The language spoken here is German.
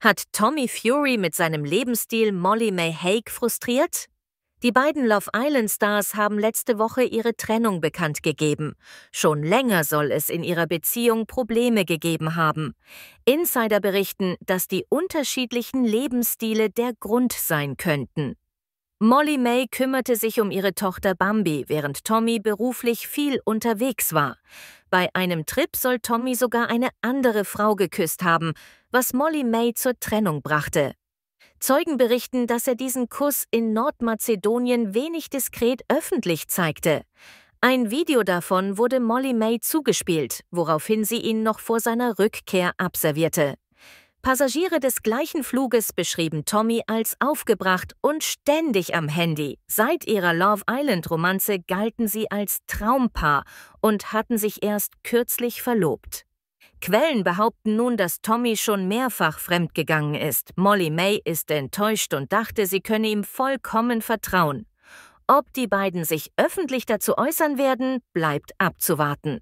Hat Tommy Fury mit seinem Lebensstil Molly May Haig frustriert? Die beiden Love Island Stars haben letzte Woche ihre Trennung bekannt gegeben. Schon länger soll es in ihrer Beziehung Probleme gegeben haben. Insider berichten, dass die unterschiedlichen Lebensstile der Grund sein könnten. Molly May kümmerte sich um ihre Tochter Bambi, während Tommy beruflich viel unterwegs war. Bei einem Trip soll Tommy sogar eine andere Frau geküsst haben, was Molly May zur Trennung brachte. Zeugen berichten, dass er diesen Kuss in Nordmazedonien wenig diskret öffentlich zeigte. Ein Video davon wurde Molly May zugespielt, woraufhin sie ihn noch vor seiner Rückkehr abservierte. Passagiere des gleichen Fluges beschrieben Tommy als aufgebracht und ständig am Handy. Seit ihrer Love Island-Romanze galten sie als Traumpaar und hatten sich erst kürzlich verlobt. Quellen behaupten nun, dass Tommy schon mehrfach fremdgegangen ist. Molly May ist enttäuscht und dachte, sie könne ihm vollkommen vertrauen. Ob die beiden sich öffentlich dazu äußern werden, bleibt abzuwarten.